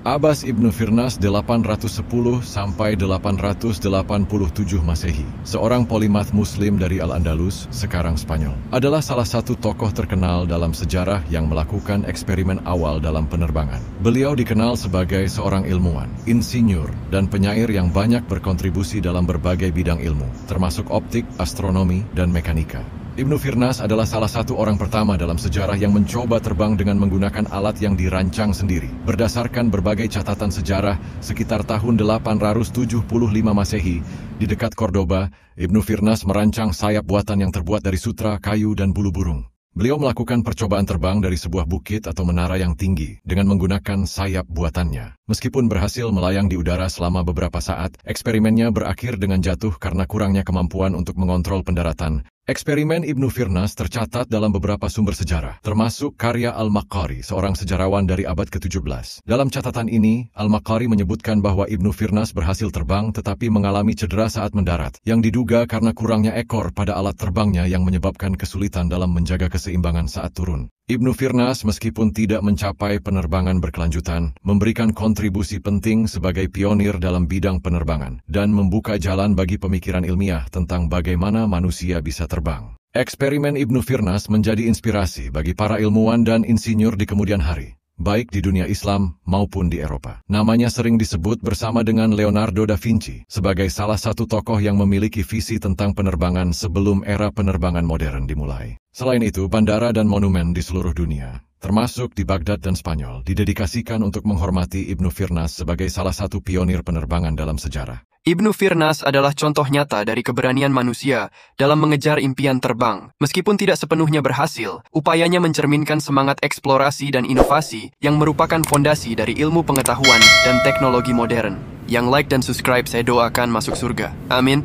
Abbas ibnu Firnas 810 sampai 887 Masehi, seorang polimat muslim dari Al-Andalus, sekarang Spanyol, adalah salah satu tokoh terkenal dalam sejarah yang melakukan eksperimen awal dalam penerbangan. Beliau dikenal sebagai seorang ilmuwan, insinyur, dan penyair yang banyak berkontribusi dalam berbagai bidang ilmu, termasuk optik, astronomi, dan mekanika. Ibnu Firnas adalah salah satu orang pertama dalam sejarah yang mencoba terbang dengan menggunakan alat yang dirancang sendiri. Berdasarkan berbagai catatan sejarah, sekitar tahun 875 Masehi, di dekat Cordoba, Ibnu Firnas merancang sayap buatan yang terbuat dari sutra, kayu, dan bulu burung. Beliau melakukan percobaan terbang dari sebuah bukit atau menara yang tinggi dengan menggunakan sayap buatannya. Meskipun berhasil melayang di udara selama beberapa saat, eksperimennya berakhir dengan jatuh karena kurangnya kemampuan untuk mengontrol pendaratan Eksperimen Ibnu Firnas tercatat dalam beberapa sumber sejarah, termasuk karya Al-Makari, seorang sejarawan dari abad ke-17. Dalam catatan ini, Al-Makari menyebutkan bahwa Ibnu Firnas berhasil terbang tetapi mengalami cedera saat mendarat, yang diduga karena kurangnya ekor pada alat terbangnya yang menyebabkan kesulitan dalam menjaga keseimbangan saat turun. Ibnu Firnas meskipun tidak mencapai penerbangan berkelanjutan, memberikan kontribusi penting sebagai pionir dalam bidang penerbangan dan membuka jalan bagi pemikiran ilmiah tentang bagaimana manusia bisa terbang. Eksperimen Ibnu Firnas menjadi inspirasi bagi para ilmuwan dan insinyur di kemudian hari baik di dunia Islam maupun di Eropa. Namanya sering disebut bersama dengan Leonardo da Vinci sebagai salah satu tokoh yang memiliki visi tentang penerbangan sebelum era penerbangan modern dimulai. Selain itu, bandara dan monumen di seluruh dunia, termasuk di Baghdad dan Spanyol, didedikasikan untuk menghormati Ibnu Firnas sebagai salah satu pionir penerbangan dalam sejarah. Ibnu Firnas adalah contoh nyata dari keberanian manusia dalam mengejar impian terbang. Meskipun tidak sepenuhnya berhasil, upayanya mencerminkan semangat eksplorasi dan inovasi yang merupakan fondasi dari ilmu pengetahuan dan teknologi modern. Yang like dan subscribe saya doakan masuk surga. Amin.